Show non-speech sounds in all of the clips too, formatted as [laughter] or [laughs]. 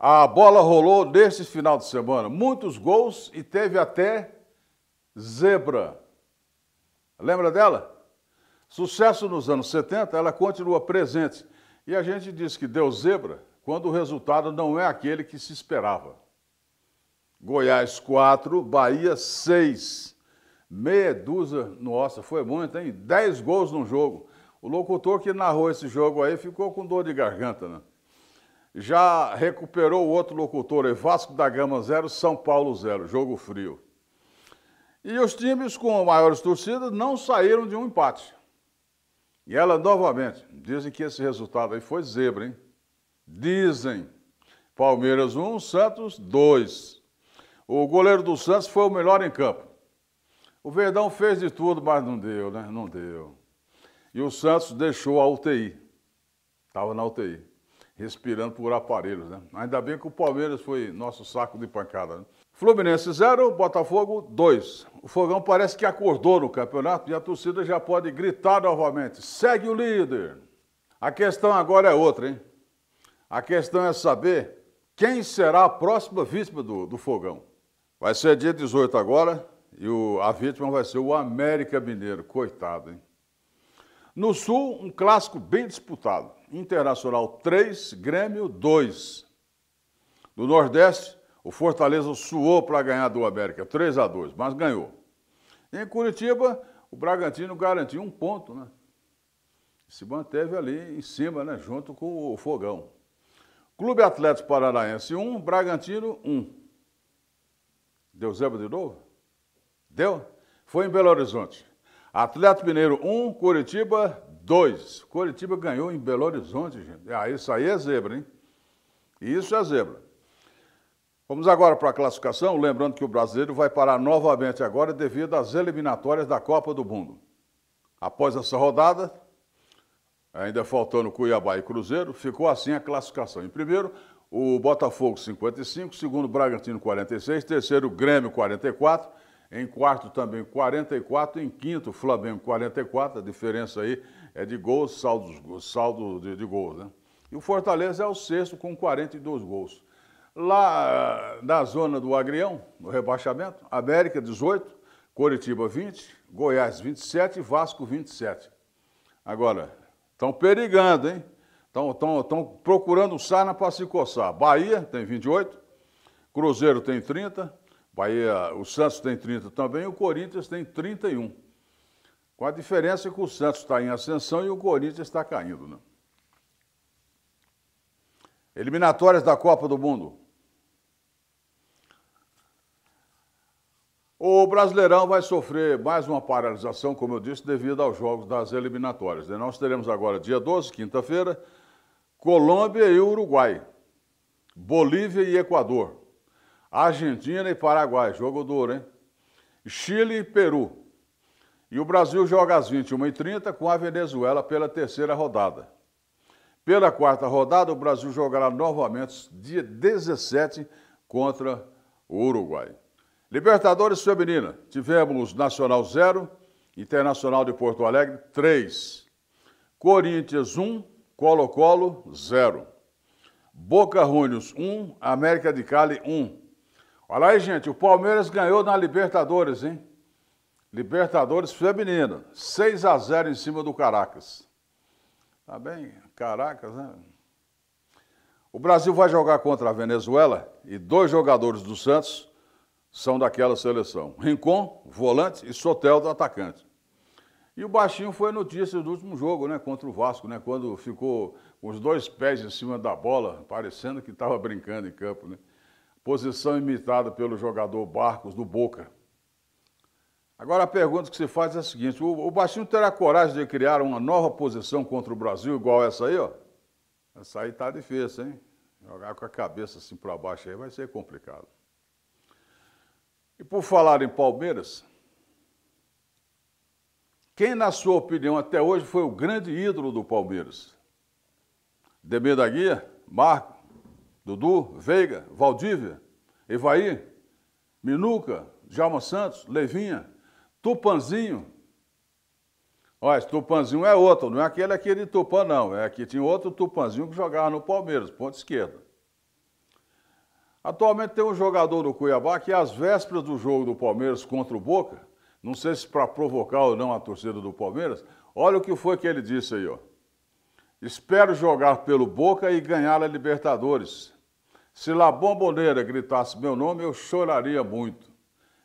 A bola rolou nesse final de semana. Muitos gols e teve até zebra. Lembra dela? Sucesso nos anos 70, ela continua presente. E a gente diz que deu zebra quando o resultado não é aquele que se esperava. Goiás 4, Bahia 6. Medusa, nossa, foi muito, hein? 10 gols num jogo. O locutor que narrou esse jogo aí ficou com dor de garganta, né? já recuperou o outro locutor, é Vasco da Gama 0, São Paulo 0, jogo frio. E os times com maiores torcidas não saíram de um empate. E ela novamente, dizem que esse resultado aí foi zebra, hein? Dizem. Palmeiras 1, um, Santos 2. O goleiro do Santos foi o melhor em campo. O Verdão fez de tudo, mas não deu, né? Não deu. E o Santos deixou a UTI. Estava na UTI respirando por aparelhos, né? Ainda bem que o Palmeiras foi nosso saco de pancada. Né? Fluminense 0, Botafogo 2. O Fogão parece que acordou no campeonato e a torcida já pode gritar novamente. Segue o líder. A questão agora é outra, hein? A questão é saber quem será a próxima vítima do, do Fogão. Vai ser dia 18 agora e o, a vítima vai ser o América Mineiro. Coitado, hein? No Sul, um clássico bem disputado. Internacional 3, Grêmio 2. No Nordeste, o Fortaleza suou para ganhar do América, 3 a 2, mas ganhou. Em Curitiba, o Bragantino garantiu um ponto, né? Se manteve ali em cima, né? Junto com o Fogão. Clube Atlético Paranaense 1, Bragantino 1. Deu zebra de novo? Deu? Foi em Belo Horizonte. Atlético Mineiro 1, um, Curitiba 2. Curitiba ganhou em Belo Horizonte, gente. Ah, isso aí é zebra, hein? Isso é zebra. Vamos agora para a classificação, lembrando que o brasileiro vai parar novamente agora devido às eliminatórias da Copa do Mundo. Após essa rodada, ainda faltando Cuiabá e Cruzeiro, ficou assim a classificação. Em primeiro, o Botafogo 55, segundo, Bragantino 46, terceiro, Grêmio 44, em quarto também 44, em quinto Flamengo 44, a diferença aí é de gols, saldo, saldo de, de gols, né? E o Fortaleza é o sexto com 42 gols. Lá da ah, zona do Agrião, no rebaixamento, América 18, Coritiba 20, Goiás 27 e Vasco 27. Agora, estão perigando, hein? Estão procurando sarna para se coçar. Bahia tem 28, Cruzeiro tem 30, Bahia, o Santos tem 30 também, o Corinthians tem 31. Com a diferença que o Santos está em ascensão e o Corinthians está caindo. Né? Eliminatórias da Copa do Mundo. O Brasileirão vai sofrer mais uma paralisação, como eu disse, devido aos jogos das eliminatórias. Né? Nós teremos agora, dia 12, quinta-feira, Colômbia e Uruguai, Bolívia e Equador. Argentina e Paraguai, jogo duro, hein? Chile e Peru. E o Brasil joga às 21h30 com a Venezuela pela terceira rodada. Pela quarta rodada, o Brasil jogará novamente dia 17 contra o Uruguai. Libertadores Feminina, tivemos Nacional 0, Internacional de Porto Alegre 3, Corinthians 1, Colo-Colo 0, Boca Juniors 1, América de Cali 1. Olha aí, gente, o Palmeiras ganhou na Libertadores, hein? Libertadores feminina, 6 a 0 em cima do Caracas. Tá bem? Caracas, né? O Brasil vai jogar contra a Venezuela e dois jogadores do Santos são daquela seleção. Rincon, volante, e Soteldo, atacante. E o baixinho foi notícia do último jogo, né, contra o Vasco, né, quando ficou com os dois pés em cima da bola, parecendo que estava brincando em campo, né? posição imitada pelo jogador Barcos do Boca. Agora a pergunta que se faz é a seguinte: o, Baixinho terá coragem de criar uma nova posição contra o Brasil igual essa aí, ó? Essa aí tá difícil, hein? Jogar com a cabeça assim para baixo aí vai ser complicado. E por falar em Palmeiras, quem, na sua opinião, até hoje foi o grande ídolo do Palmeiras? Demir da Guia? Marco? Dudu, Veiga, Valdívia, Evaí, Minuca, Jalma Santos, Levinha, Tupanzinho. Olha, esse Tupanzinho é outro, não é aquele aqui de Tupã, não. É que tinha outro Tupanzinho que jogava no Palmeiras, ponta esquerda. Atualmente tem um jogador do Cuiabá que, às vésperas do jogo do Palmeiras contra o Boca, não sei se para provocar ou não a torcida do Palmeiras, olha o que foi que ele disse aí, ó. Espero jogar pelo Boca e ganhar a Libertadores. Se La bombonera gritasse meu nome, eu choraria muito.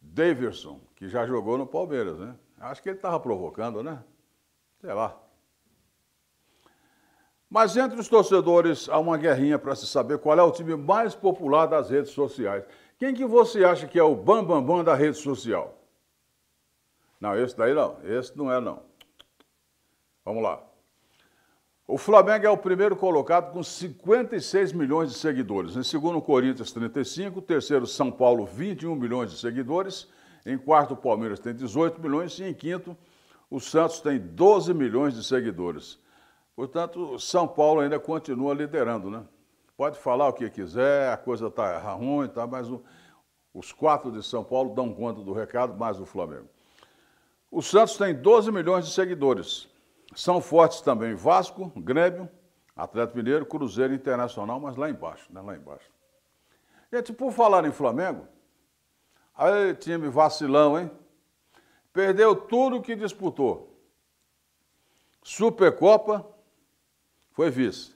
Davidson, que já jogou no Palmeiras, né? Acho que ele estava provocando, né? Sei lá. Mas entre os torcedores há uma guerrinha para se saber qual é o time mais popular das redes sociais. Quem que você acha que é o bambambam bam, bam da rede social? Não, esse daí não. Esse não é, não. Vamos lá. O Flamengo é o primeiro colocado com 56 milhões de seguidores. Em segundo, o Corinthians, 35. Terceiro, São Paulo, 21 milhões de seguidores. Em quarto, o Palmeiras tem 18 milhões. E em quinto, o Santos tem 12 milhões de seguidores. Portanto, São Paulo ainda continua liderando, né? Pode falar o que quiser, a coisa está ruim, tá, mas o, os quatro de São Paulo dão conta do recado, mais o Flamengo. O Santos tem 12 milhões de seguidores. São fortes também Vasco, Grêmio, Atlético Mineiro, Cruzeiro Internacional, mas lá embaixo, né? Lá embaixo. Gente, por falar em Flamengo, aí time vacilão, hein? Perdeu tudo que disputou. Supercopa, foi vice.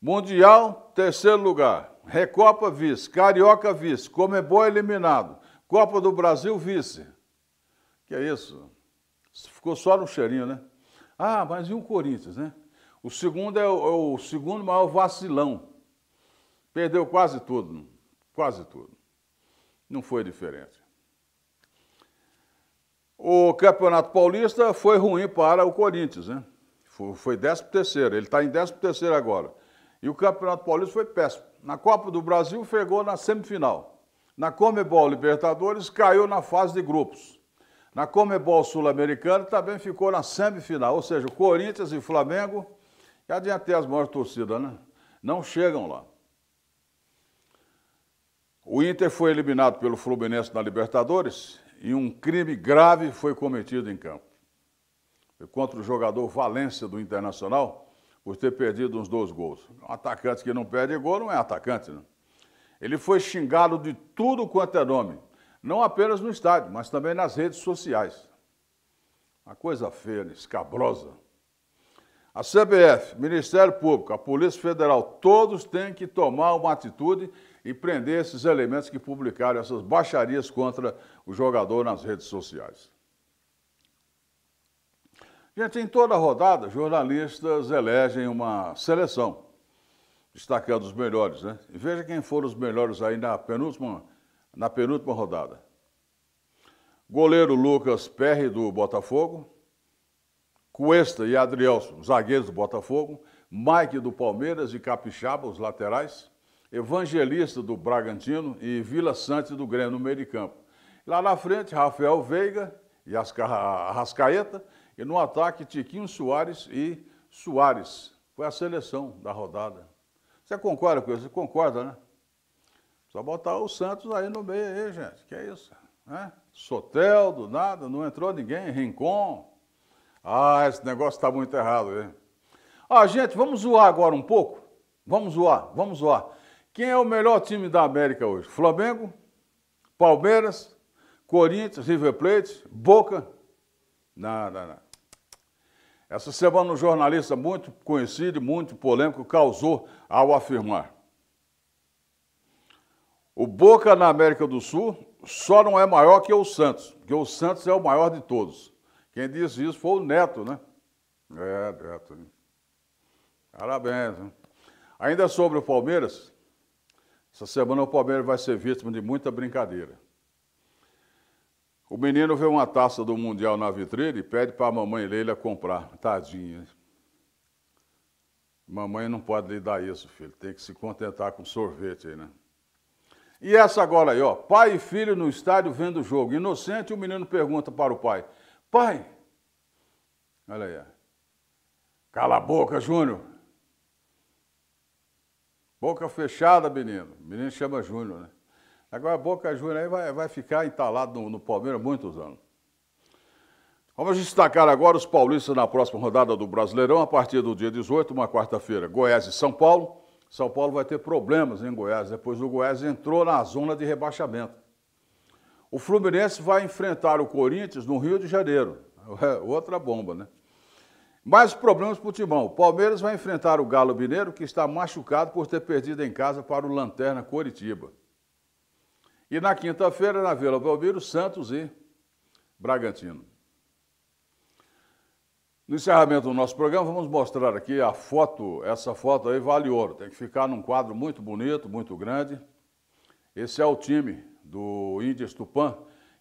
Mundial, terceiro lugar. Recopa, vice. Carioca, vice. Comebol, eliminado. Copa do Brasil, vice. Que é isso? Ficou só no cheirinho, né? Ah, mas e o Corinthians, né? O segundo é o, é o segundo maior vacilão. Perdeu quase tudo, quase tudo. Não foi diferente. O Campeonato Paulista foi ruim para o Corinthians, né? Foi 13 terceiro, ele está em 13 terceiro agora. E o Campeonato Paulista foi péssimo. Na Copa do Brasil, pegou na semifinal. Na Comebol Libertadores, caiu na fase de grupos. Na Comebol é Sul-Americana também ficou na semifinal, ou seja, Corinthians e Flamengo, e adiantei as maiores torcidas, né? Não chegam lá. O Inter foi eliminado pelo Fluminense na Libertadores e um crime grave foi cometido em campo. Foi contra o jogador Valência do Internacional, por ter perdido uns dois gols. Um atacante que não perde gol não é atacante, né? Ele foi xingado de tudo quanto é nome não apenas no estádio, mas também nas redes sociais. Uma coisa feia, né? escabrosa. A CBF, Ministério Público, a Polícia Federal, todos têm que tomar uma atitude e prender esses elementos que publicaram essas baixarias contra o jogador nas redes sociais. Gente, em toda rodada, jornalistas elegem uma seleção, destacando os melhores, né? E veja quem foram os melhores aí na penúltima na penúltima rodada. Goleiro Lucas Perry, do Botafogo. Cuesta e Adrielson, zagueiros do Botafogo. Mike, do Palmeiras e Capixaba, os laterais. Evangelista, do Bragantino. E Vila Santos do Grêmio, no meio de campo. Lá na frente, Rafael Veiga e Rascaeta. E no ataque, Tiquinho Soares e Soares. Foi a seleção da rodada. Você concorda com isso? Você concorda, né? Só botar o Santos aí no meio aí, gente. Que é isso, né? Sotel, do nada, não entrou ninguém, Rincon. Ah, esse negócio está muito errado, hein? Ah, gente, vamos zoar agora um pouco? Vamos zoar, vamos zoar. Quem é o melhor time da América hoje? Flamengo, Palmeiras, Corinthians, River Plate, Boca? Não, não, não. Essa semana um jornalista muito conhecido e muito polêmico causou ao afirmar o Boca na América do Sul só não é maior que o Santos, porque o Santos é o maior de todos. Quem disse isso foi o Neto, né? É, Neto. Parabéns. Né? Ainda sobre o Palmeiras, essa semana o Palmeiras vai ser vítima de muita brincadeira. O menino vê uma taça do Mundial na vitrine e pede para a mamãe Leila comprar. Tadinha. Mamãe não pode lhe dar isso, filho. Tem que se contentar com sorvete aí, né? E essa agora aí, ó. Pai e filho no estádio vendo o jogo. Inocente, o menino pergunta para o pai: Pai, olha aí. Cala a boca, Júnior. Boca fechada, menino. O menino chama Júnior, né? Agora, Boca Júnior aí vai, vai ficar entalado no, no Palmeiras muitos anos. Vamos destacar agora os paulistas na próxima rodada do Brasileirão, a partir do dia 18, uma quarta-feira. Goiás e São Paulo. São Paulo vai ter problemas em Goiás, depois o Goiás entrou na zona de rebaixamento. O Fluminense vai enfrentar o Corinthians no Rio de Janeiro. [laughs] Outra bomba, né? Mais problemas para o Timão. O Palmeiras vai enfrentar o Galo Mineiro, que está machucado por ter perdido em casa para o Lanterna Coritiba. E na quinta-feira, na Vila Belmiro, Santos e Bragantino. No encerramento do nosso programa, vamos mostrar aqui a foto. Essa foto aí vale ouro. Tem que ficar num quadro muito bonito, muito grande. Esse é o time do Índias Tupã,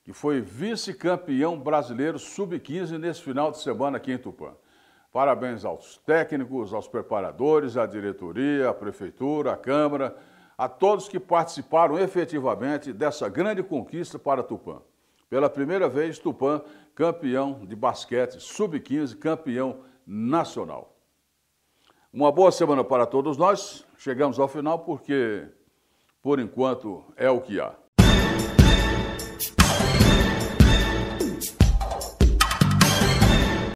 que foi vice-campeão brasileiro sub-15 nesse final de semana aqui em Tupã. Parabéns aos técnicos, aos preparadores, à diretoria, à prefeitura, à Câmara, a todos que participaram efetivamente dessa grande conquista para Tupã. Pela primeira vez, Tupã, campeão de basquete sub-15, campeão nacional. Uma boa semana para todos nós. Chegamos ao final porque, por enquanto, é o que há.